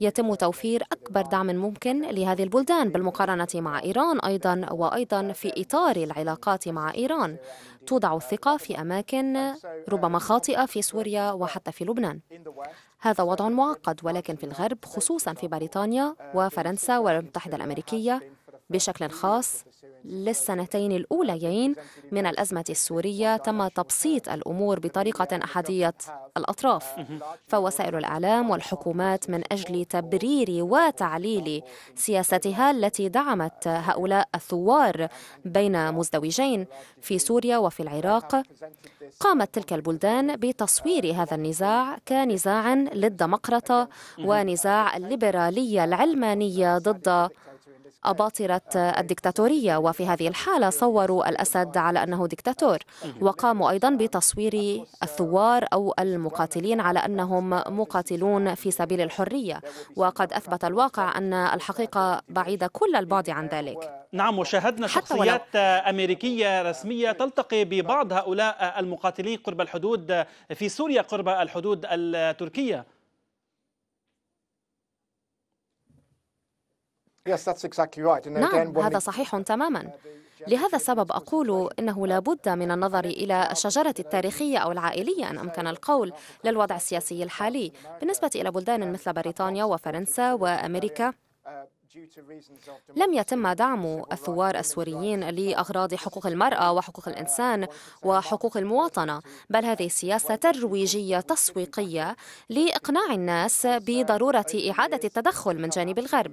يتم توفير أكبر دعم ممكن لهذه البلدان بالمقارنة مع إيران أيضا وأيضا في إطار العلاقات مع إيران توضع الثقة في أماكن ربما خاطئة في سوريا وحتى في لبنان هذا وضع معقد ولكن في الغرب خصوصا في بريطانيا وفرنسا والمتحدة الأمريكية بشكل خاص للسنتين الأوليين من الأزمة السورية تم تبسيط الأمور بطريقة أحدية الأطراف فوسائل الإعلام والحكومات من أجل تبرير وتعليل سياستها التي دعمت هؤلاء الثوار بين مزدوجين في سوريا وفي العراق قامت تلك البلدان بتصوير هذا النزاع كنزاع للدمقرطة ونزاع الليبرالية العلمانية ضد أباطرة الدكتاتورية وفي هذه الحالة صوروا الأسد على أنه دكتاتور وقاموا أيضا بتصوير الثوار أو المقاتلين على أنهم مقاتلون في سبيل الحرية وقد أثبت الواقع أن الحقيقة بعيدة كل البعد عن ذلك نعم وشاهدنا شخصيات أمريكية رسمية تلتقي ببعض هؤلاء المقاتلين قرب الحدود في سوريا قرب الحدود التركية نعم هذا صحيح تماما لهذا السبب أقول إنه لابد من النظر إلى الشجرة التاريخية أو العائلية أن أمكن القول للوضع السياسي الحالي بالنسبة إلى بلدان مثل بريطانيا وفرنسا وأمريكا لم يتم دعم الثوار السوريين لأغراض حقوق المرأة وحقوق الإنسان وحقوق المواطنة بل هذه السياسة ترويجية تسويقية لإقناع الناس بضرورة إعادة التدخل من جانب الغرب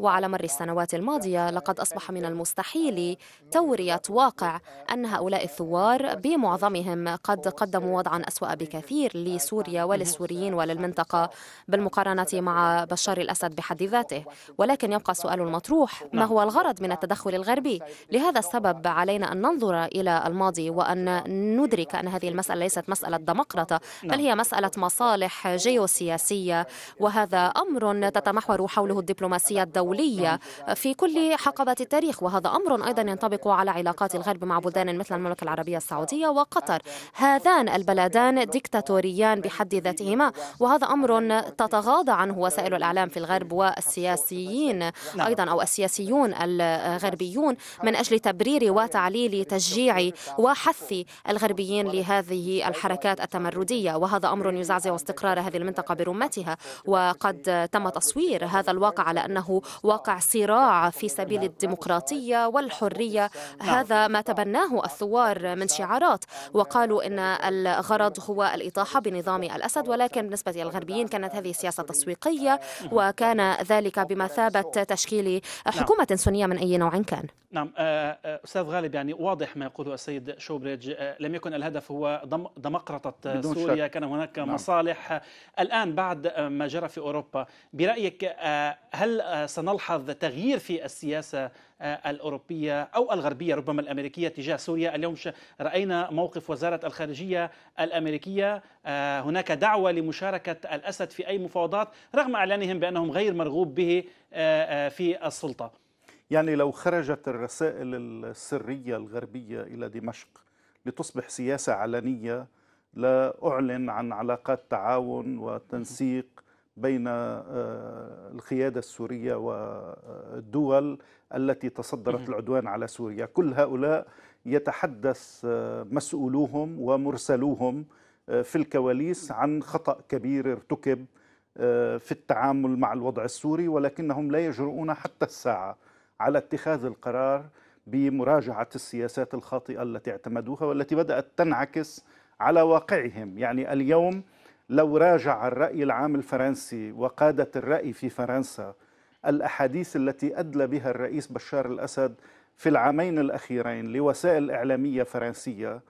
وعلى مر السنوات الماضية لقد أصبح من المستحيل تورية واقع أن هؤلاء الثوار بمعظمهم قد قدموا وضعا أسوأ بكثير لسوريا وللسوريين وللمنطقة بالمقارنة مع بشار الأسد بحد ذاته ولكن ولكن يبقى السؤال المطروح ما نعم. هو الغرض من التدخل الغربي لهذا السبب علينا أن ننظر إلى الماضي وأن ندرك أن هذه المسألة ليست مسألة دمقرطة بل نعم. هي مسألة مصالح جيوسياسية وهذا أمر تتمحور حوله الدبلوماسية الدولية في كل حقبة التاريخ وهذا أمر أيضا ينطبق على علاقات الغرب مع بلدان مثل المملكة العربية السعودية وقطر هذان البلدان ديكتاتوريان بحد ذاتهما وهذا أمر تتغاضى عنه وسائل الإعلام في الغرب والسياسيين السياسيين نعم. أيضا أو السياسيون الغربيون من أجل تبرير وتعليل تشجيع وحث الغربيين لهذه الحركات التمردية وهذا أمر يزعزع استقرار هذه المنطقة برمتها وقد تم تصوير هذا الواقع على أنه واقع صراع في سبيل الديمقراطية والحرية نعم. هذا ما تبناه الثوار من شعارات وقالوا أن الغرض هو الإطاحة بنظام الأسد ولكن بالنسبة للغربيين كانت هذه سياسة تسويقية نعم. وكان ذلك بمثابة بمثابة تشكيل نعم. حكومة نعم. سنية من أي نوع كان نعم آه، آه، أستاذ غالب يعني واضح ما يقوله السيد شوبريدج آه، لم يكن الهدف هو دمقرطة سوريا شك. كان هناك نعم. مصالح الآن بعد ما جرى في أوروبا برأيك هل سنلحظ تغيير في السياسة آه، الأوروبية أو الغربية ربما الأمريكية تجاه سوريا اليوم رأينا موقف وزارة الخارجية الأمريكية آه، هناك دعوة لمشاركة الأسد في أي مفاوضات رغم إعلانهم بأنهم غير مرغوب به آه، في السلطة يعني لو خرجت الرسائل السرية الغربية إلى دمشق لتصبح سياسة علنية لا أعلن عن علاقات تعاون وتنسيق بين آه، القيادة السورية والدول التي تصدرت العدوان على سوريا كل هؤلاء يتحدث آه، مسؤولوهم ومرسلوهم آه، في الكواليس عن خطأ كبير ارتكب في التعامل مع الوضع السوري ولكنهم لا يجرؤون حتى الساعة على اتخاذ القرار بمراجعة السياسات الخاطئة التي اعتمدوها والتي بدأت تنعكس على واقعهم يعني اليوم لو راجع الرأي العام الفرنسي وقادة الرأي في فرنسا الأحاديث التي أدلى بها الرئيس بشار الأسد في العامين الأخيرين لوسائل إعلامية فرنسية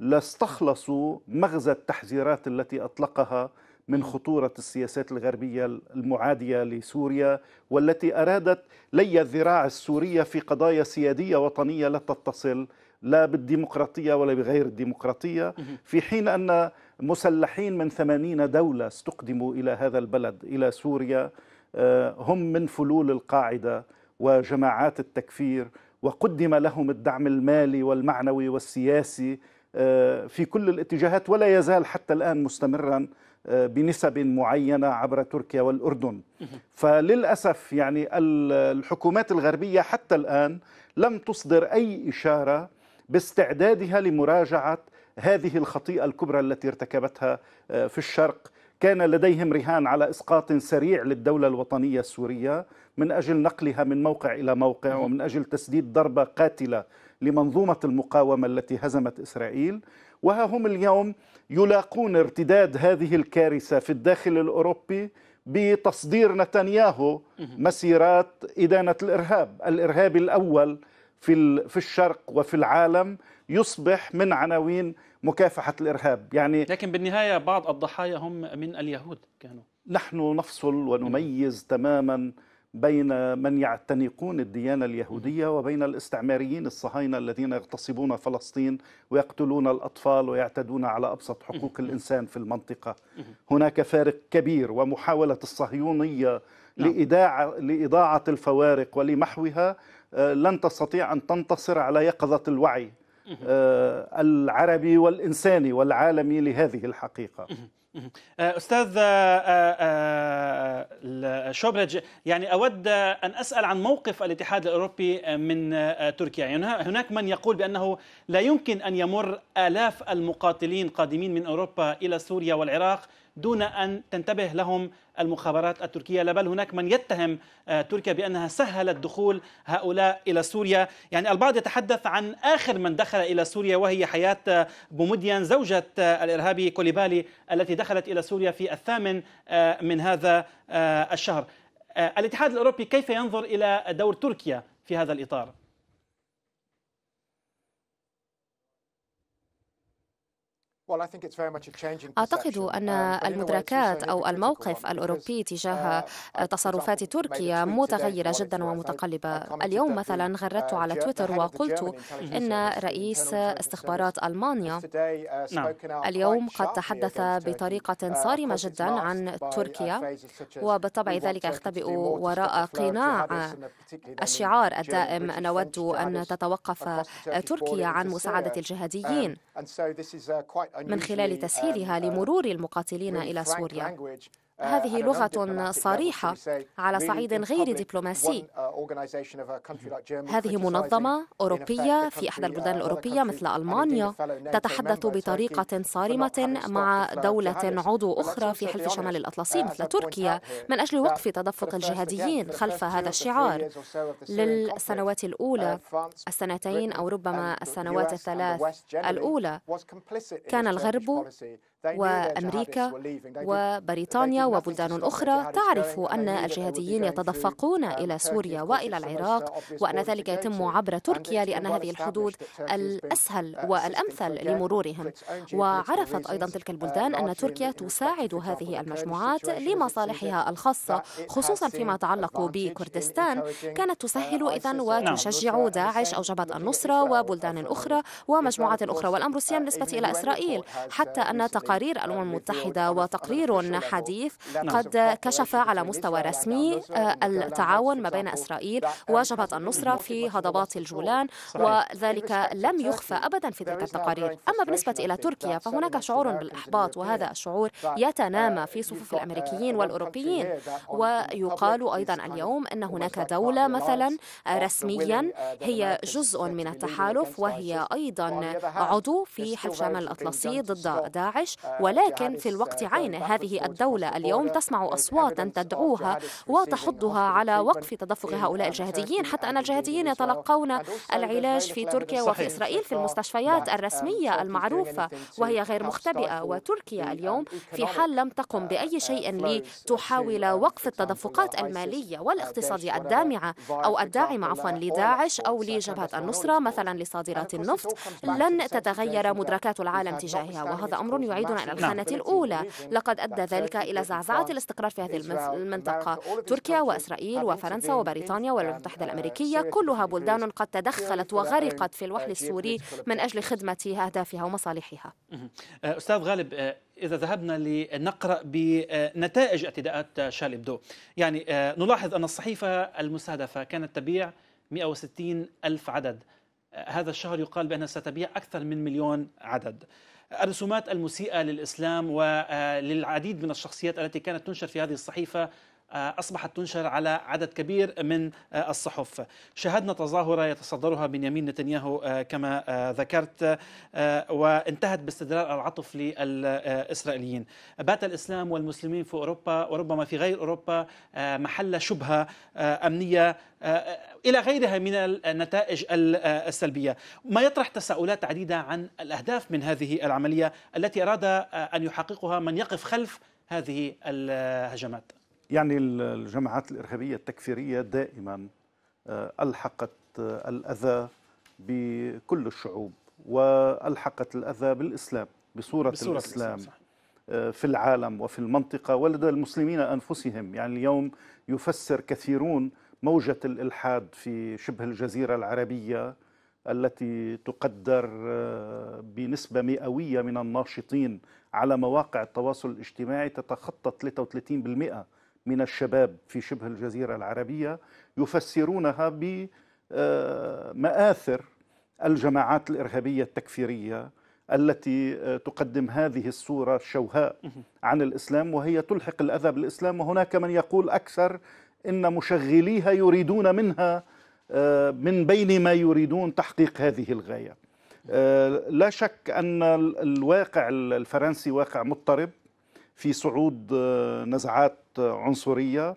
لاستخلصوا مغزى التحذيرات التي أطلقها من خطورة السياسات الغربية المعادية لسوريا والتي أرادت لي الذراع السورية في قضايا سيادية وطنية لا تتصل لا بالديمقراطية ولا بغير الديمقراطية في حين أن مسلحين من ثمانين دولة استقدموا إلى هذا البلد إلى سوريا آه، هم من فلول القاعدة وجماعات التكفير وقدم لهم الدعم المالي والمعنوي والسياسي آه، في كل الاتجاهات ولا يزال حتى الآن مستمرا آه، بنسب معينة عبر تركيا والأردن فللأسف يعني الحكومات الغربية حتى الآن لم تصدر أي إشارة باستعدادها لمراجعة هذه الخطيئة الكبرى التي ارتكبتها آه، في الشرق كان لديهم رهان على اسقاط سريع للدوله الوطنيه السوريه من اجل نقلها من موقع الى موقع ومن اجل تسديد ضربه قاتله لمنظومه المقاومه التي هزمت اسرائيل وها هم اليوم يلاقون ارتداد هذه الكارثه في الداخل الاوروبي بتصدير نتنياهو مسيرات ادانه الارهاب، الإرهاب الاول في في الشرق وفي العالم يصبح من عناوين مكافحة الإرهاب يعني لكن بالنهاية بعض الضحايا هم من اليهود كانوا نحن نفصل ونميز تماما بين من يعتنقون الديانة اليهودية وبين الاستعماريين الصهاينة الذين يغتصبون فلسطين ويقتلون الأطفال ويعتدون على أبسط حقوق الإنسان في المنطقة هناك فارق كبير ومحاولة الصهيونية نعم. لإداعة, لإضاعة الفوارق ولمحوها آه، لن تستطيع أن تنتصر على يقظة الوعي آه، العربي والإنساني والعالمي لهذه الحقيقة آه، استاذ آه، شوبرج يعني اود ان اسال عن موقف الاتحاد الاوروبي من تركيا يعني هناك من يقول بانه لا يمكن ان يمر الاف المقاتلين قادمين من اوروبا الى سوريا والعراق دون أن تنتبه لهم المخابرات التركية لا بل هناك من يتهم آه، تركيا بأنها سهلت دخول هؤلاء إلى سوريا يعني البعض يتحدث عن آخر من دخل إلى سوريا وهي حياة آه، بومديان زوجة آه، الإرهابي كوليبالي التي دخلت إلى سوريا في الثامن من هذا الشهر الاتحاد الأوروبي كيف ينظر إلى دور تركيا في هذا الإطار؟ أعتقد أن um, المدركات أو الموقف الأوروبي تجاه uh, uh, تصرفات تركيا متغيرة جدا ومتقلبة اليوم مثلا uh, غردت على تويتر وقلت أن رئيس استخبارات ألمانيا نعم. اليوم قد تحدث بطريقة صارمة جدا عن تركيا وبالطبع ذلك يختبئ وراء قناع الشعار الدائم نود أن تتوقف تركيا عن مساعدة الجهاديين um, من خلال تسهيلها لمرور المقاتلين إلى سوريا هذه لغة صريحة على صعيد غير uh, دبلوماسي هذه منظمة أوروبية في إحدى البلدان uh, الأوروبية مثل ألمانيا تتحدث بطريقة صارمة مع دولة عضو أخرى في حلف شمال uh, الأطلسي مثل تركيا من أجل وقف تدفق الجهاديين خلف هذا الشعار للسنوات الأولى السنتين أو ربما السنوات الثلاث الأولى كان الغرب وأمريكا وبريطانيا وبلدان أخرى تعرف أن الجهاديين يتدفقون um, إلى سوريا وإلى العراق وأن ذلك يتم عبر تركيا لأن هذه الحدود الأسهل uh, والأمثل لمرورهم وعرفت أيضا تلك uh, البلدان أن تركيا تساعد هذه المجموعات لمصالحها الخاصة خصوصا فيما يتعلق بكردستان كانت uh, تسهل إذا وتشجع داعش أو جبهة النصرة وبلدان أخرى ومجموعات أخرى والأمر الصيام بالنسبة إلى إسرائيل حتى أن تقع تقارير الأمم المتحدة وتقرير حديث قد كشف على مستوى رسمي آه، التعاون ما بين إسرائيل وجبهة النصرة في هضبات الجولان وذلك لم يخفى أبدا في تلك التقارير أما بالنسبة إلى تركيا فهناك شعور بالإحباط وهذا الشعور يتنامى في صفوف الأمريكيين والأوروبيين ويقال أيضا اليوم أن هناك دولة مثلا رسميا هي جزء من التحالف وهي أيضا عضو في حلف شمال الأطلسي ضد داعش ولكن في آه، الوقت عينه هذه الدولة اليوم تسمع أصواتا تدعوها وتحضها على وقف تدفق هؤلاء الجهاديين حتى أن الجهاديين آه، يتلقون العلاج في تركيا وفي إسرائيل في آه، المستشفيات نعم. الرسمية المعروفة وهي غير مختبئة وتركيا اليوم في حال لم تقم بأي شيء لتحاول وقف التدفقات المالية والاقتصادية الدامعة أو الداعمة عفوا لداعش أو لجبهة النصرة مثلا لصادرات النفط لن تتغير مدركات العالم تجاهها وهذا أمر يعيد يعودون إلى نعم. الخانة الأولى لقد أدى ذلك إلى زعزعة الاستقرار في هذه المنطقة تركيا وإسرائيل وفرنسا وبريطانيا والولايات المتحدة الأمريكية كلها بلدان قد تدخلت وغرقت في الوحل السوري من أجل خدمة أهدافها ومصالحها آه، أستاذ غالب آه، إذا ذهبنا لنقرأ بنتائج اعتداءات شال إبدو يعني آه، نلاحظ أن الصحيفة المستهدفة كانت تبيع 160 ألف عدد هذا الشهر يقال بأنها ستبيع أكثر من مليون عدد الرسومات المسيئة للإسلام وللعديد آه، من الشخصيات التي كانت تنشر في هذه الصحيفة آه، أصبحت تنشر على عدد كبير من آه، الصحف شاهدنا تظاهرة يتصدرها بنيامين نتنياهو آه، كما ذكرت وانتهت باستدرار العطف للإسرائيليين بات الإسلام والمسلمين في أوروبا وربما في غير أوروبا محل شبهة أمنية إلى غيرها من النتائج السلبية ما يطرح تساؤلات عديدة عن الأهداف من هذه العملية التي أراد أن يحققها من يقف خلف هذه الهجمات يعني الجماعات الإرهابية التكفيرية دائما آه، ألحقت آه، الأذى بكل الشعوب وألحقت الأذى بالإسلام بصورة, بصورة الإسلام, الإسلام آه، في العالم وفي المنطقة ولدى المسلمين أنفسهم يعني اليوم يفسر كثيرون موجة الإلحاد في شبه الجزيرة العربية التي تقدر بنسبة مئوية من الناشطين على مواقع التواصل الاجتماعي تتخطى 33% من الشباب في شبه الجزيرة العربية يفسرونها بمآثر آه، الجماعات الإرهابية التكفيرية التي آه، تقدم هذه الصورة الشوهاء عن الإسلام وهي تلحق الأذى بالإسلام وهناك من يقول أكثر إن مشغليها يريدون منها آه، من بين ما يريدون تحقيق هذه الغاية لا شك أن الواقع الفرنسي واقع مضطرب في صعود نزعات عنصريه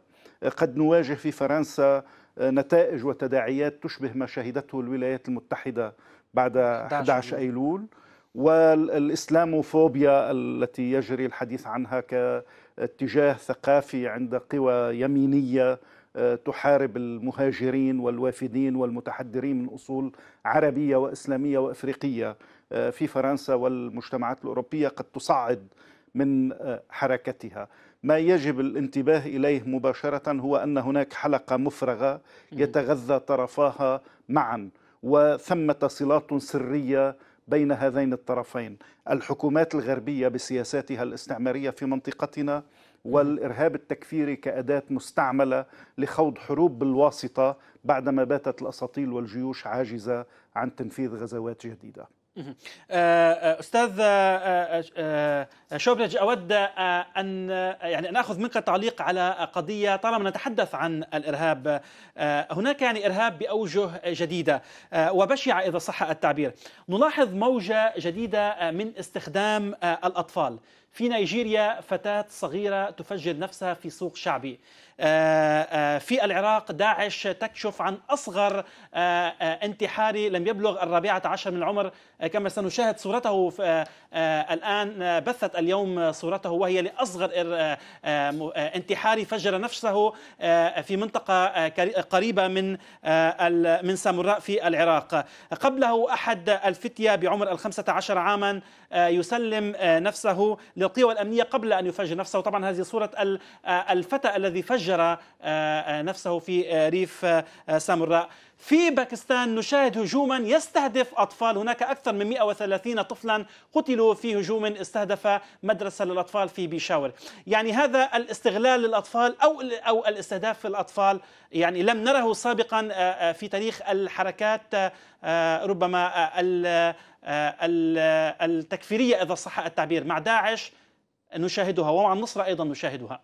قد نواجه في فرنسا نتائج وتداعيات تشبه ما شهدته الولايات المتحده بعد 11 ايلول والاسلاموفوبيا التي يجري الحديث عنها كاتجاه ثقافي عند قوى يمينيه آه، تحارب المهاجرين والوافدين والمتحدرين من اصول عربيه واسلاميه وافريقيه آه، في فرنسا والمجتمعات الاوروبيه قد تصعد من آه، حركتها ما يجب الانتباه إليه مباشرة هو أن هناك حلقة مفرغة يتغذى طرفاها معا وثمة صلات سرية بين هذين الطرفين الحكومات الغربية بسياساتها الاستعمارية في منطقتنا والإرهاب التكفيري كأداة مستعملة لخوض حروب بالواسطة بعدما باتت الأساطيل والجيوش عاجزة عن تنفيذ غزوات جديدة آه، آه، استاذ آه، شوبرج اود ان يعني ان اخذ منك تعليق على قضيه طالما نتحدث عن الارهاب هناك يعني ارهاب باوجه جديده وبشعه اذا صح التعبير نلاحظ موجه جديده من استخدام الاطفال في نيجيريا فتاة صغيرة تفجر نفسها في سوق شعبي آه، آه، في العراق داعش تكشف عن أصغر آه، انتحاري لم يبلغ الرابعة عشر من العمر كما سنشاهد صورته الآن بثت اليوم صورته وهي لأصغر انتحاري فجر نفسه في منطقة قريبة من من سامراء في العراق قبله أحد الفتية بعمر الخمسة عشر عاما يسلم نفسه للقوى الأمنية قبل أن يفجر نفسه طبعا هذه صورة آه، الفتى الذي فجر آه، آه، نفسه في ريف سامراء في باكستان نشاهد هجوما يستهدف أطفال هناك أكثر من 130 طفلا قتلوا في هجوم استهدف مدرسة للأطفال في بيشاور يعني هذا الاستغلال للأطفال أو, أو الاستهداف في الأطفال يعني لم نره سابقا في تاريخ الحركات ربما آه، آه، التكفيرية إذا صح التعبير مع داعش نشاهدها ومع النصرة أيضا نشاهدها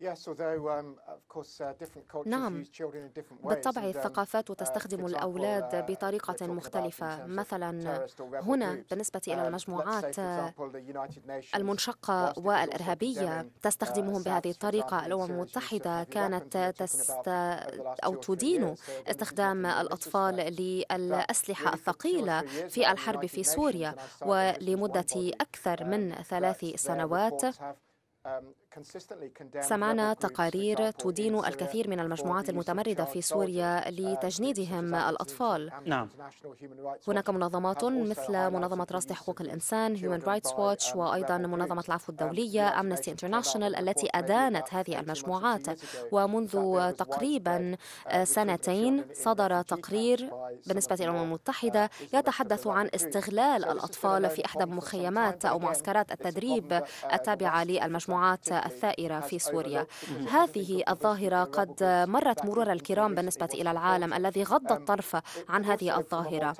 Um, uh, نعم بالطبع um, الثقافات uh, تستخدم الأولاد uh, بطريقة مختلفة مثلا هنا بالنسبة إلى um, المجموعات المنشقة والإرهابية تستخدمهم بهذه الطريقة الأمم المتحدة كانت تست أو تدين استخدام الأطفال للأسلحة الثقيلة في الحرب في سوريا ولمدة أكثر من ثلاث سنوات سمعنا تقارير تدين الكثير من المجموعات المتمردة في سوريا لتجنيدهم الأطفال نعم. هناك منظمات مثل منظمة راس حقوق الإنسان Human Rights Watch um, وأيضا منظمة العفو الدولية Amnesty International التي أدانت هذه المجموعات ومنذ تقريبا um, سنتين صدر تقرير بالنسبة إلى الأمم uh, المتحدة يتحدث عن استغلال الأطفال في إحدى مخيمات أو معسكرات التدريب uh, التابعة للمجموعات الثائرة في سوريا هذه الظاهرة قد مرت مرور الكرام بالنسبة إلى العالم الذي غض الطرف عن هذه الظاهرة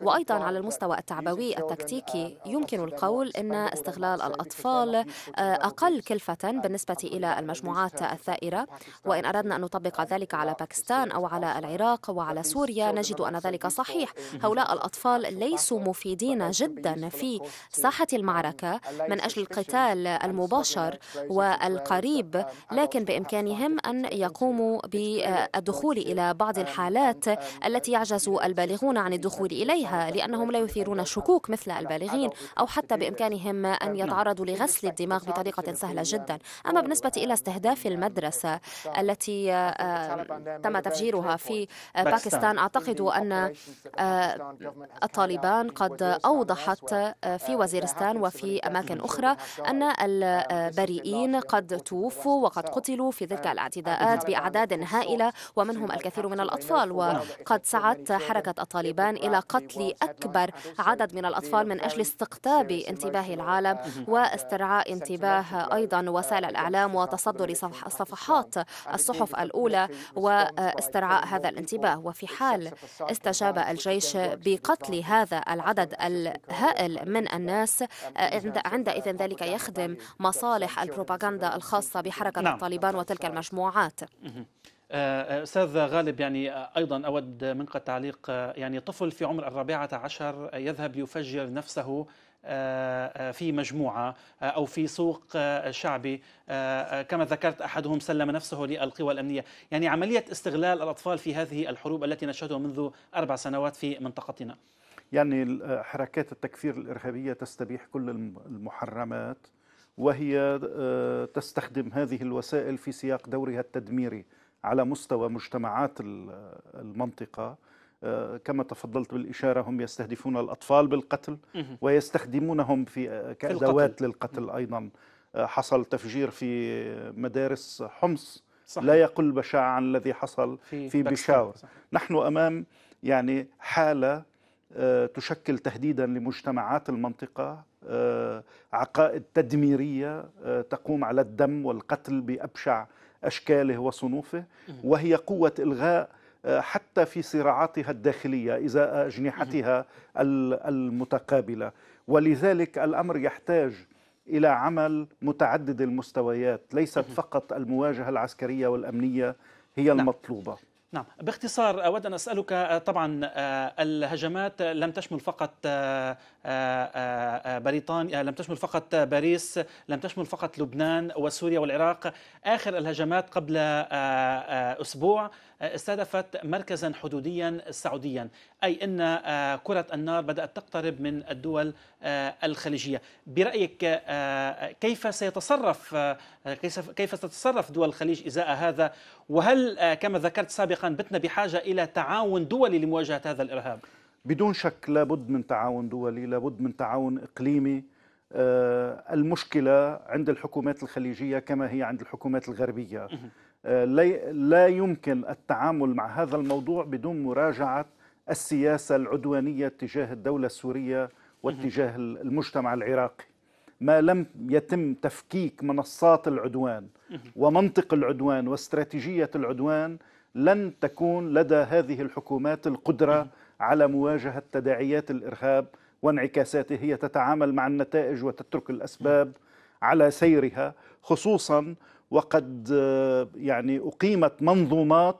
وأيضا على المستوى التعبوي التكتيكي آه، يمكن القول أن استغلال الأطفال آه، أقل كلفة آه، بالنسبة إلى المجموعات الثائرة وإن أردنا أن نطبق ذلك على باكستان أو على العراق وعلى سوريا نجد أن ذلك صحيح هؤلاء الأطفال ليسوا مفيدين جدا في ساحة المعركة من أجل القتال المباشر والقريب لكن بإمكانهم أن يقوموا بالدخول إلى بعض الحالات التي يعجز البالغون عن الدخول إليها لأنهم لا يثيرون الشكوك مثل البالغين أو حتى بإمكانهم أن يتعرضوا لغسل الدماغ بطريقة سهلة جدا أما بالنسبة إلى استهداف المدرسة التي آه، تم تفجيرها في باكستان أعتقد أن آه، الطالبان قد أوضحت آه، في وزيرستان وفي أماكن أخرى أن البريد السوريين قد توفوا وقد قتلوا في تلك الاعتداءات بأعداد هائلة ومنهم الكثير من الأطفال وقد سعت حركة الطالبان إلى قتل أكبر عدد من الأطفال من أجل استقطاب انتباه العالم واسترعاء انتباه أيضا وسائل الإعلام وتصدر صفحات الصحف الأولى واسترعاء هذا الانتباه وفي حال استجاب الجيش بقتل هذا العدد الهائل من الناس عندئذ ذلك يخدم مصالح البروباغندا الخاصة بحركة نعم. الطالبان وتلك المجموعات آه، آه، استاذ غالب يعني آه، ايضا اود منك تعليق يعني طفل في عمر الرابعه عشر يذهب يفجر نفسه في مجموعه او في سوق شعبي كما ذكرت احدهم سلم نفسه للقوى الامنيه، يعني عمليه استغلال الاطفال في هذه الحروب التي نشهدها منذ اربع سنوات في منطقتنا. يعني حركات التكفير الارهابيه تستبيح كل المحرمات وهي آه، تستخدم هذه الوسائل في سياق دورها التدميري على مستوى مجتمعات آه، المنطقه آه، كما تفضلت بالإشارة هم يستهدفون الأطفال بالقتل ويستخدمونهم في كأدوات للقتل أيضا حصل تفجير في مدارس حمص صحيح. لا يقل بشاعة عن الذي حصل في, في بشاور صحيح. نحن أمام يعني حالة آه، تشكل تهديدا لمجتمعات المنطقه آه، عقائد تدميريه آه، تقوم على الدم والقتل بابشع اشكاله وصنوفه وهي قوه الغاء حتى في صراعاتها الداخليه ازاء اجنحتها المتقابله ولذلك الامر يحتاج الى عمل متعدد المستويات ليست فقط المواجهه العسكريه والامنيه هي نعم. المطلوبه نعم باختصار أود أن أسألك آه، طبعا آه، الهجمات لم تشمل فقط آه، بريطانيا لم تشمل فقط باريس لم تشمل فقط لبنان وسوريا والعراق آخر الهجمات قبل أسبوع استهدفت مركزا حدوديا سعوديا أي أن آه، كرة النار بدأت تقترب من الدول آه، الخليجية برأيك آه، كيف سيتصرف كيف ستتصرف دول الخليج إزاء هذا وهل كما ذكرت سابقا بتنا بحاجة إلى تعاون دولي لمواجهة هذا الإرهاب بدون شك لابد من تعاون دولي لابد من تعاون إقليمي المشكلة عند الحكومات الخليجية كما هي عند الحكومات الغربية لا يمكن التعامل مع هذا الموضوع بدون مراجعه السياسه العدوانيه تجاه الدوله السوريه واتجاه المجتمع العراقي ما لم يتم تفكيك منصات العدوان ومنطق العدوان واستراتيجيه العدوان لن تكون لدى هذه الحكومات القدره على مواجهه تداعيات الارهاب وانعكاساته هي تتعامل مع النتائج وتترك الاسباب على سيرها خصوصا وقد آه، يعني أقيمت منظومات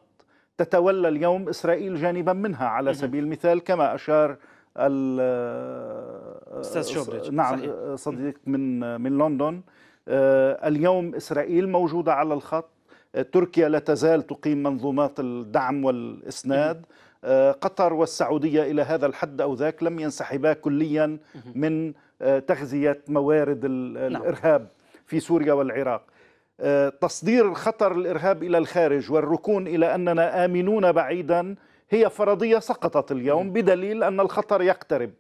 تتولى اليوم إسرائيل جانبا منها على سبيل المثال كما أشار آه، أستاذ شوبريج نعم آه، صديق من من لندن اليوم إسرائيل موجودة على الخط تركيا لا تزال تقيم منظومات الدعم والإسناد قطر والسعودية إلى هذا الحد أو ذاك لم ينسحبا كليا من تغذية موارد نعم. الإرهاب في سوريا والعراق تصدير الخطر الارهاب الى الخارج والركون الى اننا امنون بعيدا هي فرضيه سقطت اليوم بدليل ان الخطر يقترب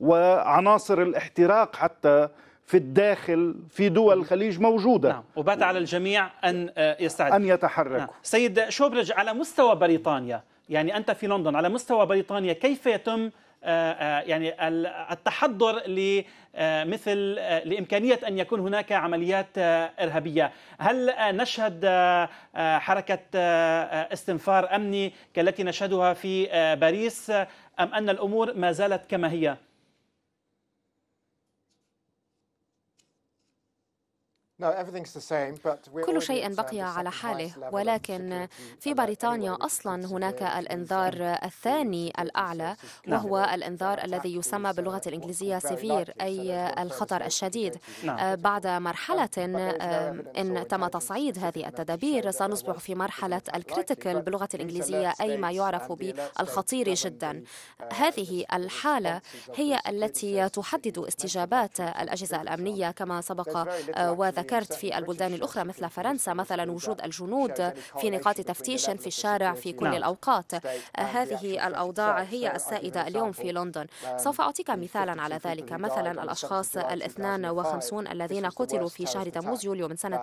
وعناصر الاحتراق حتى في الداخل في دول الخليج موجوده نعم وبات على الجميع ان آه، يستعد ان يتحرك نعم. سيد شوبرج على مستوى بريطانيا يعني انت في لندن على مستوى بريطانيا كيف يتم آه، آه، يعني التحضر لمثل آه، لامكانيه ان يكون هناك عمليات ارهابيه، هل نشهد حركه استنفار امني كالتي نشهدها في باريس ام ان الامور ما زالت كما هي؟ كل شيء um, بقي على حاله ولكن في بريطانيا اصلا هناك الانذار الثاني الاعلى وهو الانذار الذي يسمى باللغه الانجليزيه سيفير اي الخطر الشديد نعم. آه، بعد مرحله آه، ان تم تصعيد هذه التدابير سنصبح في مرحله الكريتيكال باللغه الانجليزيه اي ما يعرف بالخطير جدا uh, هذه الحاله هي التي تحدد استجابات الاجهزه الامنيه كما سبق وذكرت ذكرت في البلدان الأخرى مثل فرنسا مثلا وجود الجنود في نقاط تفتيش في الشارع في كل نعم. الأوقات هذه الأوضاع هي السائدة اليوم في لندن سوف أعطيك مثالا على ذلك مثلا الأشخاص الاثنان وخمسون الذين قتلوا في شهر تموز يوليو من سنة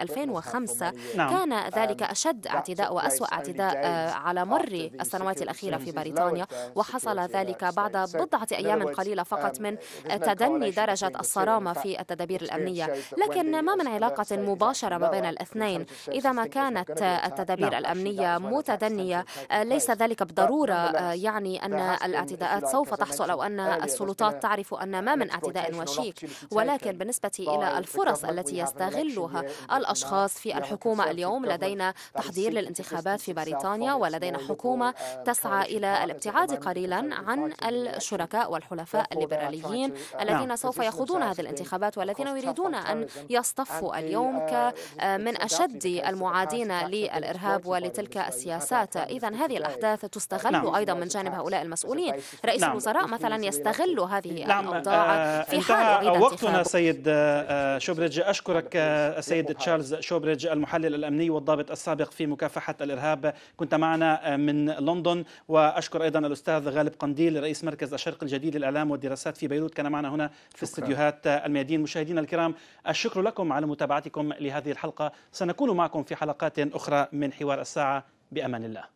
2005 نعم. كان ذلك أشد اعتداء وأسوأ اعتداء آه، على مر السنوات الأخيرة في بريطانيا وحصل ذلك بعد بضعة أيام قليلة فقط من تدني درجة الصرامة في التدابير الأمنية لكن ما من علاقة مباشرة ما بين الاثنين إذا ما كانت التدابير الأمنية متدنية ليس ذلك بالضرورة يعني أن الاعتداءات سوف تحصل أو أن السلطات تعرف أن ما من اعتداء وشيك ولكن بالنسبة إلى الفرص التي يستغلها الأشخاص في الحكومة اليوم لدينا تحضير للانتخابات في بريطانيا ولدينا حكومة تسعى إلى الابتعاد قليلا عن الشركاء والحلفاء الليبراليين الذين سوف يخوضون هذه الانتخابات والذين يريدون أن اصطفوا اليوم آه، آه، من أشد المعادين للإرهاب ولتلك السياسات إذا هذه الأحداث تستغل نعم. أيضا من جانب هؤلاء نعم. المسؤولين رئيس نعم. الوزراء مثلا يستغل هذه نعم. الأوضاع آه، في حال أريد وقتنا سيد شوبريدج أشكرك سيد تشارلز شوبريدج المحلل الأمني والضابط السابق في مكافحة الإرهاب كنت معنا من لندن وأشكر أيضا الأستاذ غالب قنديل رئيس مركز الشرق الجديد للإعلام والدراسات في بيروت كان معنا هنا في استديوهات الميادين مشاهدينا الكرام الشكر لكم أشكركم على متابعتكم لهذه الحلقة سنكون معكم في حلقات أخرى من حوار الساعة بأمان الله